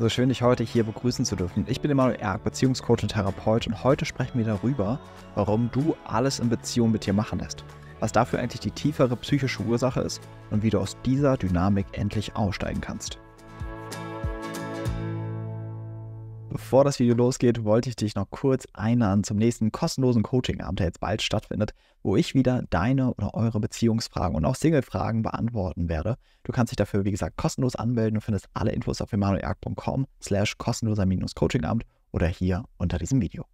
So schön, dich heute hier begrüßen zu dürfen. Ich bin Emanuel Erk, Beziehungscoach und Therapeut und heute sprechen wir darüber, warum du alles in Beziehung mit dir machen lässt, was dafür eigentlich die tiefere psychische Ursache ist und wie du aus dieser Dynamik endlich aussteigen kannst. Bevor das Video losgeht, wollte ich dich noch kurz einladen zum nächsten kostenlosen Coaching-Abend, der jetzt bald stattfindet, wo ich wieder deine oder eure Beziehungsfragen und auch Single-Fragen beantworten werde. Du kannst dich dafür, wie gesagt, kostenlos anmelden und findest alle Infos auf emanueljagd.com slash kostenloser-coachingabend oder hier unter diesem Video.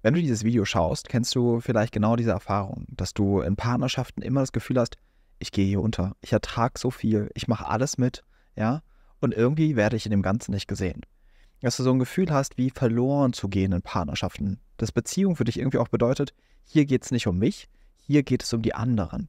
Wenn du dieses Video schaust, kennst du vielleicht genau diese Erfahrung, dass du in Partnerschaften immer das Gefühl hast, ich gehe hier unter, ich ertrage so viel, ich mache alles mit, ja, und irgendwie werde ich in dem Ganzen nicht gesehen dass du so ein Gefühl hast, wie verloren zu gehen in Partnerschaften. Dass Beziehung für dich irgendwie auch bedeutet, hier geht es nicht um mich, hier geht es um die anderen.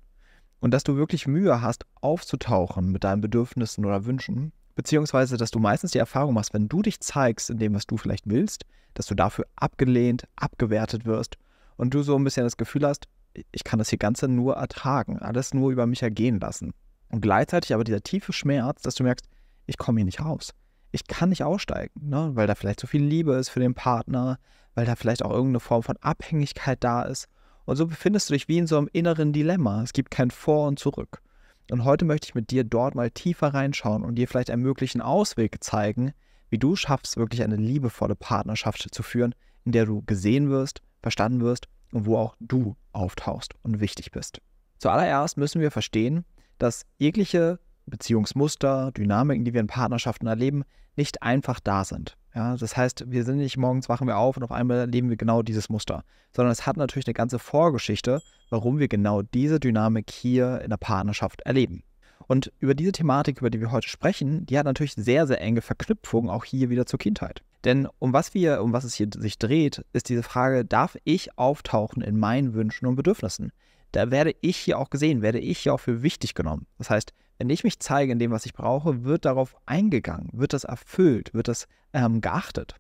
Und dass du wirklich Mühe hast, aufzutauchen mit deinen Bedürfnissen oder Wünschen. Beziehungsweise, dass du meistens die Erfahrung machst, wenn du dich zeigst in dem, was du vielleicht willst, dass du dafür abgelehnt, abgewertet wirst und du so ein bisschen das Gefühl hast, ich kann das hier Ganze nur ertragen, alles nur über mich ergehen lassen. Und gleichzeitig aber dieser tiefe Schmerz, dass du merkst, ich komme hier nicht raus ich kann nicht aussteigen, ne? weil da vielleicht so viel Liebe ist für den Partner, weil da vielleicht auch irgendeine Form von Abhängigkeit da ist. Und so befindest du dich wie in so einem inneren Dilemma. Es gibt kein Vor und Zurück. Und heute möchte ich mit dir dort mal tiefer reinschauen und dir vielleicht einen möglichen Ausweg zeigen, wie du schaffst, wirklich eine liebevolle Partnerschaft zu führen, in der du gesehen wirst, verstanden wirst und wo auch du auftauchst und wichtig bist. Zuallererst müssen wir verstehen, dass jegliche Beziehungsmuster, Dynamiken, die wir in Partnerschaften erleben, nicht einfach da sind. Ja, das heißt, wir sind nicht morgens wachen wir auf und auf einmal erleben wir genau dieses Muster, sondern es hat natürlich eine ganze Vorgeschichte, warum wir genau diese Dynamik hier in der Partnerschaft erleben. Und über diese Thematik, über die wir heute sprechen, die hat natürlich sehr, sehr enge Verknüpfungen auch hier wieder zur Kindheit. Denn um was wir, um was es hier sich dreht, ist diese Frage, darf ich auftauchen in meinen Wünschen und Bedürfnissen? Da werde ich hier auch gesehen, werde ich hier auch für wichtig genommen. Das heißt, wenn ich mich zeige in dem, was ich brauche, wird darauf eingegangen, wird das erfüllt, wird das ähm, geachtet.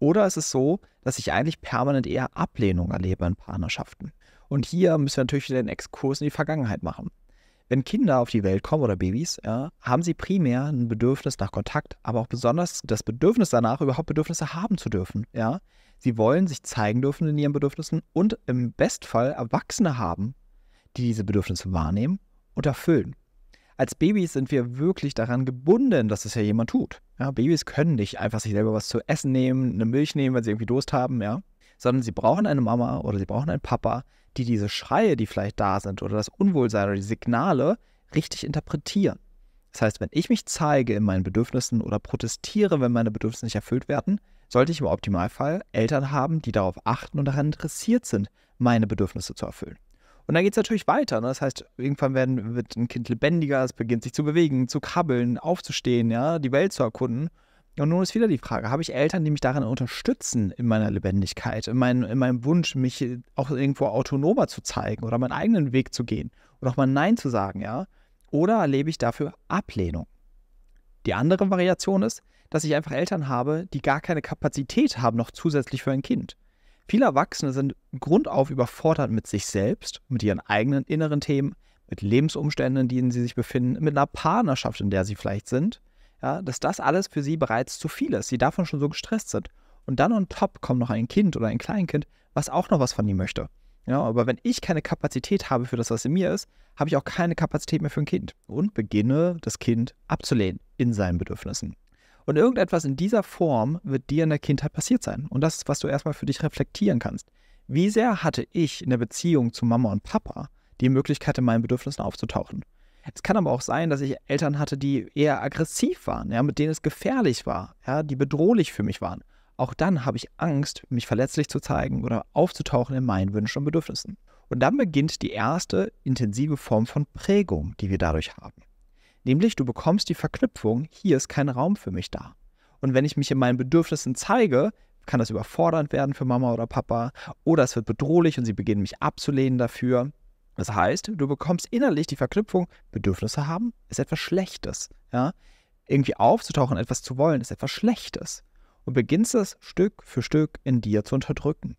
Oder ist es so, dass ich eigentlich permanent eher Ablehnung erlebe in Partnerschaften? Und hier müssen wir natürlich den Exkurs in die Vergangenheit machen. Wenn Kinder auf die Welt kommen oder Babys, ja, haben sie primär ein Bedürfnis nach Kontakt, aber auch besonders das Bedürfnis danach, überhaupt Bedürfnisse haben zu dürfen. Ja? Sie wollen sich zeigen dürfen in ihren Bedürfnissen und im Bestfall Erwachsene haben, die diese Bedürfnisse wahrnehmen und erfüllen als Babys sind wir wirklich daran gebunden, dass es das ja jemand tut. Ja, Babys können nicht einfach sich selber was zu essen nehmen, eine Milch nehmen, wenn sie irgendwie Durst haben, ja. Sondern sie brauchen eine Mama oder sie brauchen einen Papa, die diese Schreie, die vielleicht da sind oder das Unwohlsein oder die Signale richtig interpretieren. Das heißt, wenn ich mich zeige in meinen Bedürfnissen oder protestiere, wenn meine Bedürfnisse nicht erfüllt werden, sollte ich im Optimalfall Eltern haben, die darauf achten und daran interessiert sind, meine Bedürfnisse zu erfüllen. Und dann geht es natürlich weiter. Ne? Das heißt, irgendwann werden, wird ein Kind lebendiger, es beginnt sich zu bewegen, zu krabbeln, aufzustehen, ja, die Welt zu erkunden. Und nun ist wieder die Frage, habe ich Eltern, die mich darin unterstützen, in meiner Lebendigkeit, in, mein, in meinem Wunsch, mich auch irgendwo autonomer zu zeigen oder meinen eigenen Weg zu gehen oder auch mal Nein zu sagen, ja? Oder erlebe ich dafür Ablehnung? Die andere Variation ist, dass ich einfach Eltern habe, die gar keine Kapazität haben noch zusätzlich für ein Kind. Viele Erwachsene sind grundauf überfordert mit sich selbst, mit ihren eigenen inneren Themen, mit Lebensumständen, in denen sie sich befinden, mit einer Partnerschaft, in der sie vielleicht sind, ja, dass das alles für sie bereits zu viel ist, sie davon schon so gestresst sind. Und dann on top kommt noch ein Kind oder ein Kleinkind, was auch noch was von ihm möchte. Ja, aber wenn ich keine Kapazität habe für das, was in mir ist, habe ich auch keine Kapazität mehr für ein Kind und beginne, das Kind abzulehnen in seinen Bedürfnissen. Und irgendetwas in dieser Form wird dir in der Kindheit passiert sein. Und das ist, was du erstmal für dich reflektieren kannst. Wie sehr hatte ich in der Beziehung zu Mama und Papa die Möglichkeit, in meinen Bedürfnissen aufzutauchen? Es kann aber auch sein, dass ich Eltern hatte, die eher aggressiv waren, ja, mit denen es gefährlich war, ja, die bedrohlich für mich waren. Auch dann habe ich Angst, mich verletzlich zu zeigen oder aufzutauchen in meinen Wünschen und Bedürfnissen. Und dann beginnt die erste intensive Form von Prägung, die wir dadurch haben. Nämlich, du bekommst die Verknüpfung, hier ist kein Raum für mich da. Und wenn ich mich in meinen Bedürfnissen zeige, kann das überfordernd werden für Mama oder Papa oder es wird bedrohlich und sie beginnen mich abzulehnen dafür. Das heißt, du bekommst innerlich die Verknüpfung, Bedürfnisse haben ist etwas Schlechtes. Ja? Irgendwie aufzutauchen, etwas zu wollen, ist etwas Schlechtes. Und beginnst es Stück für Stück in dir zu unterdrücken.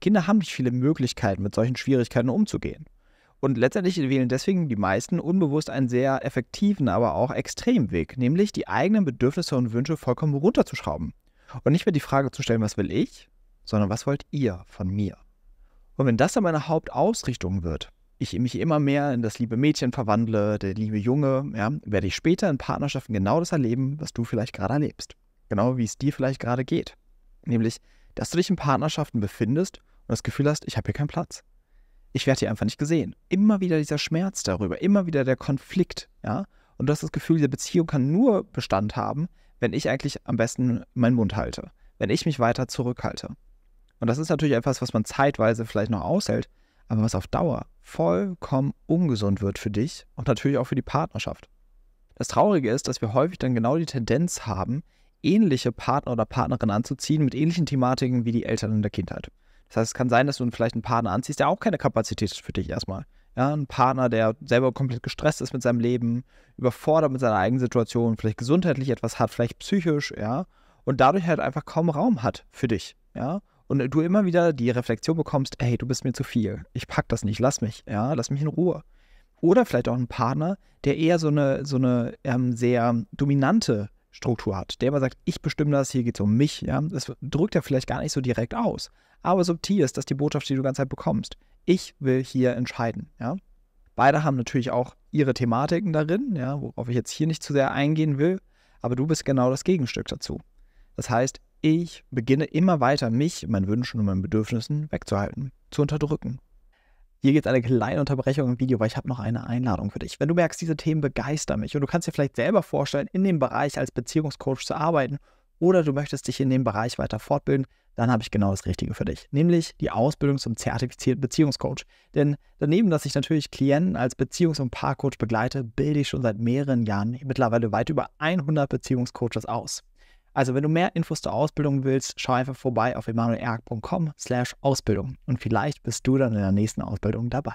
Kinder haben nicht viele Möglichkeiten, mit solchen Schwierigkeiten umzugehen. Und letztendlich wählen deswegen die meisten unbewusst einen sehr effektiven, aber auch extremen Weg, nämlich die eigenen Bedürfnisse und Wünsche vollkommen runterzuschrauben. Und nicht mehr die Frage zu stellen, was will ich, sondern was wollt ihr von mir? Und wenn das dann meine Hauptausrichtung wird, ich mich immer mehr in das liebe Mädchen verwandle, der liebe Junge, ja, werde ich später in Partnerschaften genau das erleben, was du vielleicht gerade erlebst. Genau wie es dir vielleicht gerade geht. Nämlich, dass du dich in Partnerschaften befindest und das Gefühl hast, ich habe hier keinen Platz ich werde hier einfach nicht gesehen. Immer wieder dieser Schmerz darüber, immer wieder der Konflikt, ja. Und du hast das Gefühl, diese Beziehung kann nur Bestand haben, wenn ich eigentlich am besten meinen Mund halte, wenn ich mich weiter zurückhalte. Und das ist natürlich etwas, was man zeitweise vielleicht noch aushält, aber was auf Dauer vollkommen ungesund wird für dich und natürlich auch für die Partnerschaft. Das Traurige ist, dass wir häufig dann genau die Tendenz haben, ähnliche Partner oder Partnerinnen anzuziehen mit ähnlichen Thematiken wie die Eltern in der Kindheit. Das heißt, es kann sein, dass du vielleicht einen Partner anziehst, der auch keine Kapazität hat für dich erstmal. Ja, ein Partner, der selber komplett gestresst ist mit seinem Leben, überfordert mit seiner eigenen Situation, vielleicht gesundheitlich etwas hat, vielleicht psychisch, ja, und dadurch halt einfach kaum Raum hat für dich, ja. Und du immer wieder die Reflexion bekommst, hey, du bist mir zu viel, ich pack das nicht, lass mich, ja, lass mich in Ruhe. Oder vielleicht auch ein Partner, der eher so eine, so eine ähm, sehr dominante Struktur hat, der immer sagt, ich bestimme das, hier geht es um mich, ja. Das drückt er vielleicht gar nicht so direkt aus aber subtil ist das die Botschaft, die du die ganze Zeit bekommst. Ich will hier entscheiden, ja. Beide haben natürlich auch ihre Thematiken darin, ja, worauf ich jetzt hier nicht zu sehr eingehen will, aber du bist genau das Gegenstück dazu. Das heißt, ich beginne immer weiter, mich, meinen Wünschen und meinen Bedürfnissen wegzuhalten, zu unterdrücken. Hier geht eine kleine Unterbrechung im Video, weil ich habe noch eine Einladung für dich. Wenn du merkst, diese Themen begeistern mich und du kannst dir vielleicht selber vorstellen, in dem Bereich als Beziehungscoach zu arbeiten oder du möchtest dich in dem Bereich weiter fortbilden, dann habe ich genau das Richtige für dich, nämlich die Ausbildung zum zertifizierten Beziehungscoach. Denn daneben, dass ich natürlich Klienten als Beziehungs- und Paarcoach begleite, bilde ich schon seit mehreren Jahren mittlerweile weit über 100 Beziehungscoaches aus. Also wenn du mehr Infos zur Ausbildung willst, schau einfach vorbei auf emanuelerg.com slash Ausbildung und vielleicht bist du dann in der nächsten Ausbildung dabei.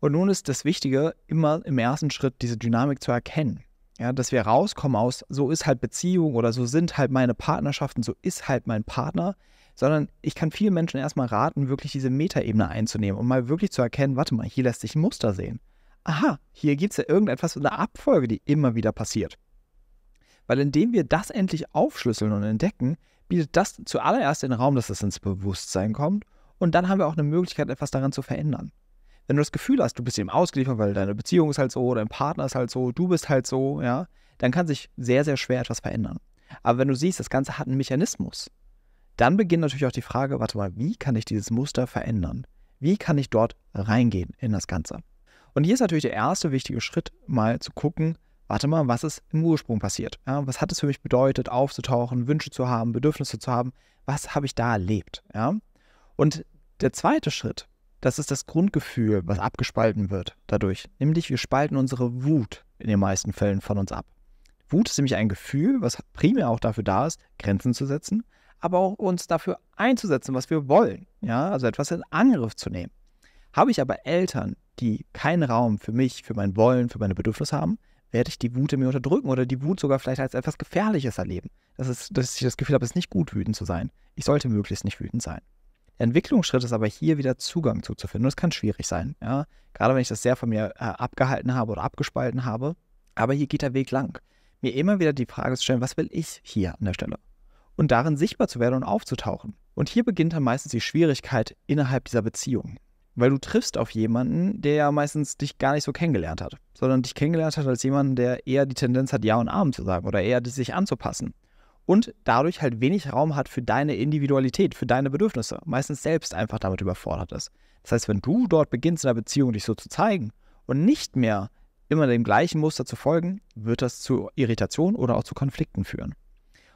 Und nun ist das Wichtige, immer im ersten Schritt diese Dynamik zu erkennen. Ja, dass wir rauskommen aus, so ist halt Beziehung oder so sind halt meine Partnerschaften, so ist halt mein Partner, sondern ich kann vielen Menschen erstmal raten, wirklich diese Metaebene einzunehmen und mal wirklich zu erkennen, warte mal, hier lässt sich ein Muster sehen. Aha, hier gibt es ja irgendetwas, in der Abfolge, die immer wieder passiert. Weil indem wir das endlich aufschlüsseln und entdecken, bietet das zuallererst den Raum, dass es ins Bewusstsein kommt und dann haben wir auch eine Möglichkeit, etwas daran zu verändern wenn du das Gefühl hast, du bist ihm ausgeliefert, weil deine Beziehung ist halt so, dein Partner ist halt so, du bist halt so, ja, dann kann sich sehr, sehr schwer etwas verändern. Aber wenn du siehst, das Ganze hat einen Mechanismus, dann beginnt natürlich auch die Frage, warte mal, wie kann ich dieses Muster verändern? Wie kann ich dort reingehen in das Ganze? Und hier ist natürlich der erste wichtige Schritt, mal zu gucken, warte mal, was ist im Ursprung passiert? Ja, was hat es für mich bedeutet, aufzutauchen, Wünsche zu haben, Bedürfnisse zu haben? Was habe ich da erlebt? Ja? Und der zweite Schritt das ist das Grundgefühl, was abgespalten wird dadurch. Nämlich, wir spalten unsere Wut in den meisten Fällen von uns ab. Wut ist nämlich ein Gefühl, was primär auch dafür da ist, Grenzen zu setzen, aber auch uns dafür einzusetzen, was wir wollen. Ja, also etwas in Angriff zu nehmen. Habe ich aber Eltern, die keinen Raum für mich, für mein Wollen, für meine Bedürfnisse haben, werde ich die Wut in mir unterdrücken oder die Wut sogar vielleicht als etwas Gefährliches erleben. Das ist, dass ich das Gefühl habe, es ist nicht gut, wütend zu sein. Ich sollte möglichst nicht wütend sein. Entwicklungsschritt ist aber hier wieder Zugang zuzufinden. das kann schwierig sein. Ja? Gerade wenn ich das sehr von mir äh, abgehalten habe oder abgespalten habe. Aber hier geht der Weg lang. Mir immer wieder die Frage zu stellen, was will ich hier an der Stelle? Und darin sichtbar zu werden und aufzutauchen. Und hier beginnt dann meistens die Schwierigkeit innerhalb dieser Beziehung. Weil du triffst auf jemanden, der ja meistens dich gar nicht so kennengelernt hat, sondern dich kennengelernt hat als jemanden, der eher die Tendenz hat, Ja und Abend zu sagen oder eher sich anzupassen und dadurch halt wenig Raum hat für deine Individualität, für deine Bedürfnisse, meistens selbst einfach damit überfordert ist. Das heißt, wenn du dort beginnst, in einer Beziehung dich so zu zeigen und nicht mehr immer dem gleichen Muster zu folgen, wird das zu Irritation oder auch zu Konflikten führen.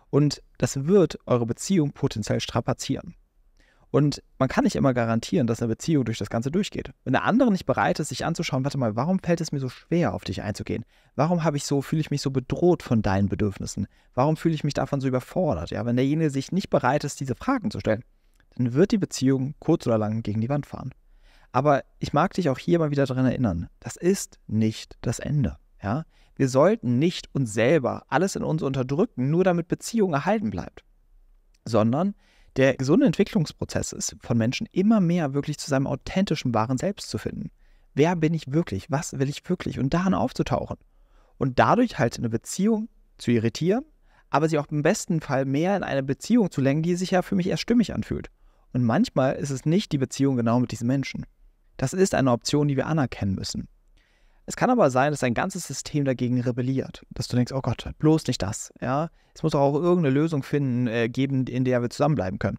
Und das wird eure Beziehung potenziell strapazieren. Und man kann nicht immer garantieren, dass eine Beziehung durch das Ganze durchgeht. Wenn der andere nicht bereit ist, sich anzuschauen, warte mal, warum fällt es mir so schwer, auf dich einzugehen? Warum habe ich so, fühle ich mich so bedroht von deinen Bedürfnissen? Warum fühle ich mich davon so überfordert? Ja, wenn derjenige sich nicht bereit ist, diese Fragen zu stellen, dann wird die Beziehung kurz oder lang gegen die Wand fahren. Aber ich mag dich auch hier mal wieder daran erinnern, das ist nicht das Ende. Ja? Wir sollten nicht uns selber alles in uns unterdrücken, nur damit Beziehung erhalten bleibt, sondern der gesunde Entwicklungsprozess ist von Menschen immer mehr wirklich zu seinem authentischen, wahren Selbst zu finden. Wer bin ich wirklich? Was will ich wirklich? Und daran aufzutauchen. Und dadurch halt eine Beziehung zu irritieren, aber sie auch im besten Fall mehr in eine Beziehung zu lenken, die sich ja für mich erst stimmig anfühlt. Und manchmal ist es nicht die Beziehung genau mit diesem Menschen. Das ist eine Option, die wir anerkennen müssen. Es kann aber sein, dass dein ganzes System dagegen rebelliert, dass du denkst, oh Gott, bloß nicht das. Ja, es muss doch auch irgendeine Lösung finden, äh, geben, in der wir zusammenbleiben können.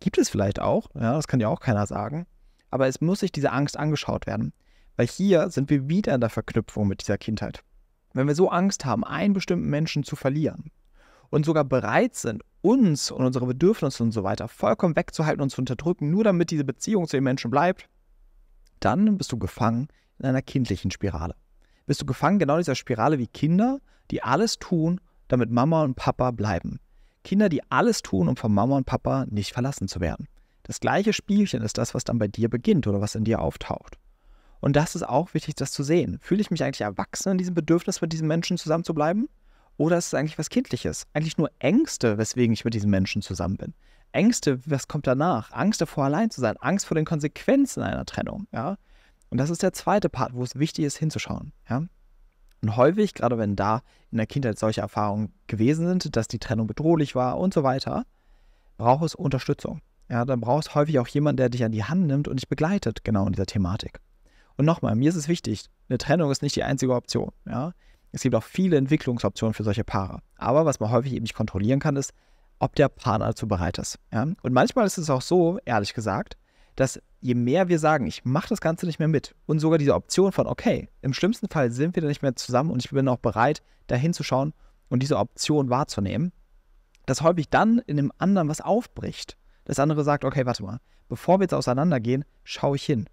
Gibt es vielleicht auch, ja, das kann ja auch keiner sagen. Aber es muss sich diese Angst angeschaut werden, weil hier sind wir wieder in der Verknüpfung mit dieser Kindheit. Wenn wir so Angst haben, einen bestimmten Menschen zu verlieren und sogar bereit sind, uns und unsere Bedürfnisse und so weiter vollkommen wegzuhalten und zu unterdrücken, nur damit diese Beziehung zu den Menschen bleibt, dann bist du gefangen in einer kindlichen Spirale. Bist du gefangen genau in dieser Spirale wie Kinder, die alles tun, damit Mama und Papa bleiben. Kinder, die alles tun, um von Mama und Papa nicht verlassen zu werden. Das gleiche Spielchen ist das, was dann bei dir beginnt oder was in dir auftaucht. Und das ist auch wichtig, das zu sehen. Fühle ich mich eigentlich erwachsen in diesem Bedürfnis, mit diesen Menschen zusammen zu bleiben? Oder ist es eigentlich was Kindliches? Eigentlich nur Ängste, weswegen ich mit diesen Menschen zusammen bin. Ängste, was kommt danach? Angst davor, allein zu sein. Angst vor den Konsequenzen einer Trennung. Ja? Und das ist der zweite Part, wo es wichtig ist, hinzuschauen. Ja? Und häufig, gerade wenn da in der Kindheit solche Erfahrungen gewesen sind, dass die Trennung bedrohlich war und so weiter, braucht es Unterstützung. Ja, dann brauchst du häufig auch jemanden, der dich an die Hand nimmt und dich begleitet, genau in dieser Thematik. Und nochmal, mir ist es wichtig, eine Trennung ist nicht die einzige Option. Ja? Es gibt auch viele Entwicklungsoptionen für solche Paare. Aber was man häufig eben nicht kontrollieren kann, ist, ob der Partner dazu bereit ist. Ja? Und manchmal ist es auch so, ehrlich gesagt, dass je mehr wir sagen, ich mache das Ganze nicht mehr mit und sogar diese Option von, okay, im schlimmsten Fall sind wir da nicht mehr zusammen und ich bin auch bereit, da hinzuschauen und diese Option wahrzunehmen, dass häufig dann in dem anderen was aufbricht. Das andere sagt, okay, warte mal, bevor wir jetzt auseinandergehen, schaue ich hin.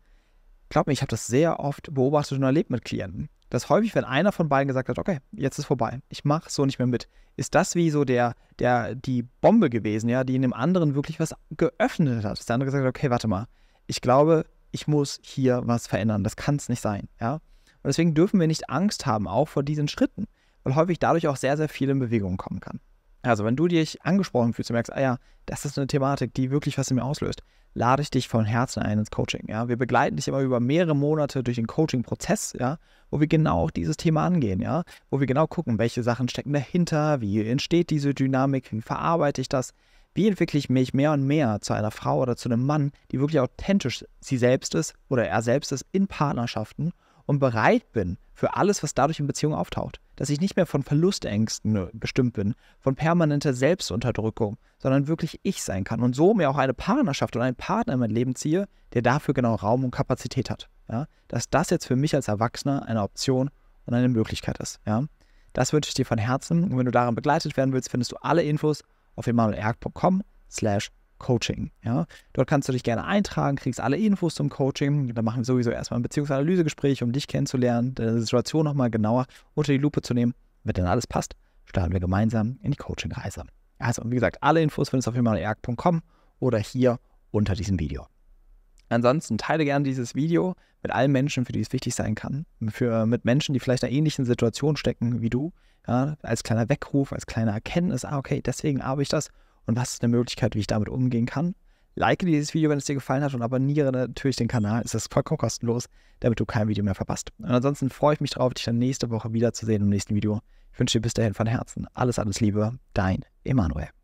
Glaub mir, ich habe das sehr oft beobachtet und erlebt mit Klienten. Dass häufig, wenn einer von beiden gesagt hat, okay, jetzt ist vorbei, ich mache so nicht mehr mit, ist das wie so der, der, die Bombe gewesen, ja, die in dem anderen wirklich was geöffnet hat. Das andere gesagt okay, warte mal, ich glaube, ich muss hier was verändern. Das kann es nicht sein. Ja? Und deswegen dürfen wir nicht Angst haben, auch vor diesen Schritten, weil häufig dadurch auch sehr, sehr viel in Bewegung kommen kann. Also, wenn du dich angesprochen fühlst und merkst, ah ja, das ist eine Thematik, die wirklich was in mir auslöst, lade ich dich von Herzen ein ins Coaching. Ja? Wir begleiten dich immer über mehrere Monate durch den Coaching-Prozess, ja? wo wir genau auch dieses Thema angehen, ja? wo wir genau gucken, welche Sachen stecken dahinter, wie entsteht diese Dynamik, wie verarbeite ich das, wie entwickle ich mich mehr und mehr zu einer Frau oder zu einem Mann, die wirklich authentisch sie selbst ist oder er selbst ist in Partnerschaften und bereit bin für alles, was dadurch in Beziehung auftaucht. Dass ich nicht mehr von Verlustängsten äh, bestimmt bin, von permanenter Selbstunterdrückung, sondern wirklich ich sein kann und so mir auch eine Partnerschaft und einen Partner in mein Leben ziehe, der dafür genau Raum und Kapazität hat. Ja? Dass das jetzt für mich als Erwachsener eine Option und eine Möglichkeit ist. Ja? Das wünsche ich dir von Herzen und wenn du daran begleitet werden willst, findest du alle Infos auf emanuelerg.com slash Coaching. Ja? Dort kannst du dich gerne eintragen, kriegst alle Infos zum Coaching. Da machen wir sowieso erstmal ein Beziehungsanalysegespräch, um dich kennenzulernen, deine Situation nochmal genauer unter die Lupe zu nehmen. Wenn dann alles passt, starten wir gemeinsam in die Coaching-Reise. Also, wie gesagt, alle Infos findest du auf emanuelerg.com oder hier unter diesem Video. Ansonsten teile gerne dieses Video mit allen Menschen, für die es wichtig sein kann. Für, mit Menschen, die vielleicht in einer ähnlichen Situation stecken wie du. Ja, als kleiner Weckruf, als kleine Erkenntnis, ah, okay, deswegen habe ich das und was ist eine Möglichkeit, wie ich damit umgehen kann. Like dieses Video, wenn es dir gefallen hat und abonniere natürlich den Kanal. Es ist vollkommen kostenlos, damit du kein Video mehr verpasst. Und ansonsten freue ich mich drauf, dich dann nächste Woche wiederzusehen im nächsten Video. Ich wünsche dir bis dahin von Herzen alles, alles Liebe. Dein Emanuel.